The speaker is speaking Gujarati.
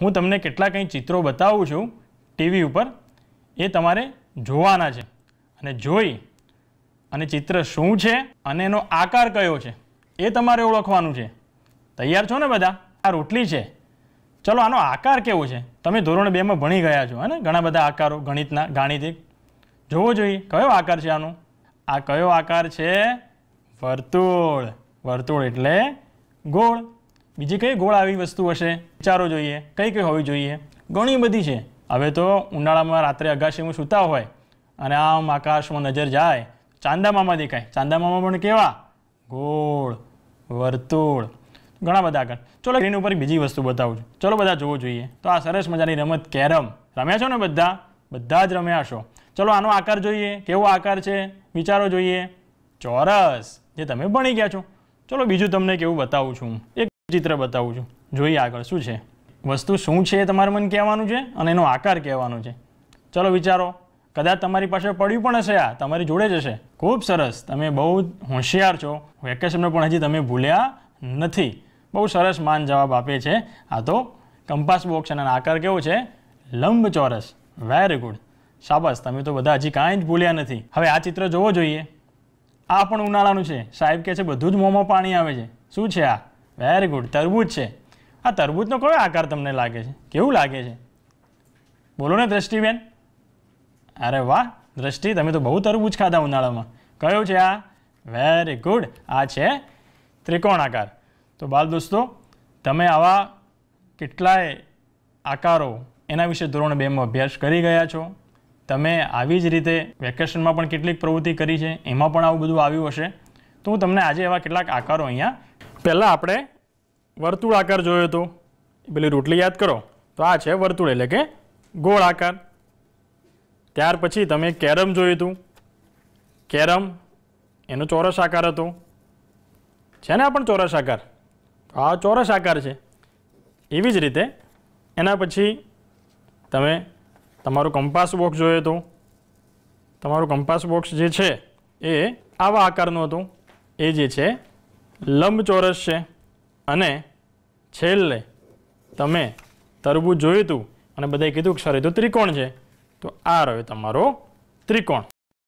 હું તમને કેટલા કંઈ ચિત્રો બતાવું છું ટીવી ઉપર એ તમારે જોવાના છે અને જોઈ અને ચિત્ર શું છે અને એનો આકાર કયો છે એ તમારે ઓળખવાનું છે તૈયાર છો ને બધા આ રોટલી છે ચલો આનો આકાર કેવો છે તમે ધોરણ બેમાં ભણી ગયા છો અને ઘણા બધા આકારો ગણિતના ગાણિતિક જોવો જોઈએ કયો આકાર છે આનો આ કયો આકાર છે વર્તુળ વર્તુળ એટલે ગોળ બીજી કઈ ગોળ આવી વસ્તુ હશે વિચારો જોઈએ કઈ કઈ હોવી જોઈએ ઘણી બધી છે હવે તો ઉનાળામાં રાત્રે અગાશીમાં સૂતા હોય અને આમ આકાશમાં નજર જાય ચાંદામામાં દેખાય ચાંદામામાં પણ કેવા ગોળ વર્તુળ ઘણા બધા આગળ ચલો સ્ક્રીન ઉપર બીજી વસ્તુ બતાવું છું ચલો બધા જોવું જોઈએ તો આ સરસ મજાની રમત કેરમ રમ્યા છો ને બધા બધા જ રમ્યા છો ચલો આનો આકાર જોઈએ કેવો આકાર છે વિચારો જોઈએ ચોરસ જે તમે ભણી ગયા છો ચલો બીજું તમને કેવું બતાવું છું એક ચિત્ર બતાવું છું જોઈએ આગળ શું છે વસ્તુ શું છે એ તમારે મને કહેવાનું છે અને એનો આકાર કહેવાનો છે ચલો વિચારો કદાચ તમારી પાસે પડ્યું પણ હશે આ તમારી જોડે જ હશે ખૂબ સરસ તમે બહુ હોશિયાર છો વેકેશનનો પણ હજી તમે ભૂલ્યા નથી બહુ સરસ માન જવાબ આપે છે આ તો કંપાસ બોક્સ અને આકાર કેવો છે લંબચોરસ વેરી ગુડ સાબસ તમે તો બધા હજી કાંઈ જ ભૂલ્યા નથી હવે આ ચિત્ર જોવો જોઈએ આ પણ ઉનાળાનું છે સાહેબ કહે છે બધું જ મોંમાં પાણી આવે છે શું છે આ વેરી ગુડ તરબૂજ છે આ તરબૂચનો કયો આકાર તમને લાગે છે કેવું લાગે છે બોલો ને દ્રષ્ટિબેન અરે વાહ દ્રષ્ટિ તમે તો બહુ તરબૂચ ખાધા ઉનાળામાં કયો છે આ વેરી ગુડ આ છે ત્રિકોણ આકાર તો બાલ દોસ્તો તમે આવા કેટલાય આકારો એના વિશે ધોરણ બેમાં અભ્યાસ કરી ગયા છો તમે આવી જ રીતે વેકેશનમાં પણ કેટલીક પ્રવૃત્તિ કરી છે એમાં પણ આવું બધું આવ્યું હશે તો હું તમને આજે એવા કેટલાક આકારો અહીંયા પહેલાં આપણે વર્તુળ આકાર જોયો હતો પેલી રોટલી યાદ કરો તો આ છે વર્તુળ એટલે કે ગોળ આકાર ત્યાર પછી તમે કેરમ જોયું હતું કેરમ એનો ચોરસ આકાર હતો છે ને આ પણ ચોરસ આકાર આ ચોરસ આકાર છે એવી જ રીતે એના પછી તમે તમારું કંપાસ બોક્સ જોયું હતું તમારું કંપાસ બોક્સ જે છે એ આવા આકારનું હતું એ જે છે લંબ ચોરસ છે અને છેલ્લે તમે તરબૂચ જોયું હતું અને બધાએ કીધું કે સર એ તો ત્રિકોણ છે તો આ રહ્યો તમારો ત્રિકોણ